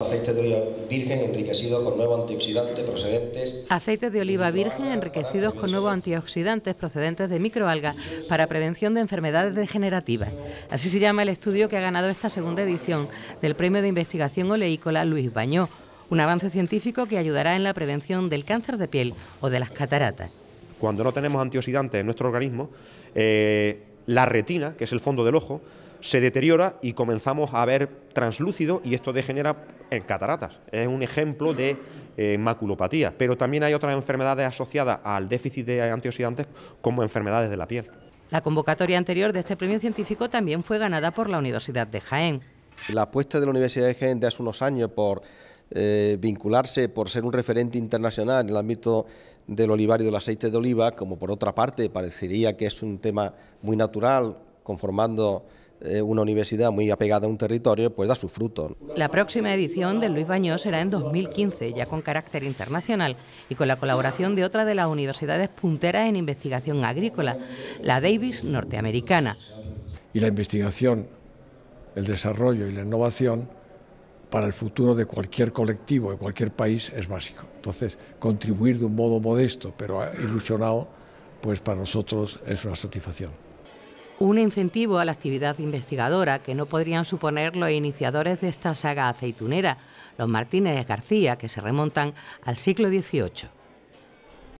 Aceite de oliva virgen enriquecido con nuevos antioxidantes procedentes. Aceites de oliva virgen enriquecidos con nuevos antioxidantes procedentes de microalgas para prevención de enfermedades degenerativas. Así se llama el estudio que ha ganado esta segunda edición del Premio de Investigación Oleícola Luis Bañó, un avance científico que ayudará en la prevención del cáncer de piel o de las cataratas. Cuando no tenemos antioxidantes en nuestro organismo, eh, la retina, que es el fondo del ojo, se deteriora y comenzamos a ver translúcido y esto degenera en cataratas. Es un ejemplo de eh, maculopatía, pero también hay otras enfermedades asociadas al déficit de antioxidantes como enfermedades de la piel. La convocatoria anterior de este premio científico también fue ganada por la Universidad de Jaén. La apuesta de la Universidad de Jaén de hace unos años por eh, vincularse por ser un referente internacional en el ámbito del olivario y del aceite de oliva, como por otra parte parecería que es un tema muy natural, conformando eh, una universidad muy apegada a un territorio, pues da su fruto. La próxima edición de Luis Baños será en 2015, ya con carácter internacional y con la colaboración de otra de las universidades punteras en investigación agrícola, la Davis norteamericana. Y la investigación, el desarrollo y la innovación para el futuro de cualquier colectivo, de cualquier país, es básico. Entonces, contribuir de un modo modesto, pero ilusionado, pues para nosotros es una satisfacción un incentivo a la actividad investigadora que no podrían suponer los iniciadores de esta saga aceitunera, los Martínez García, que se remontan al siglo XVIII.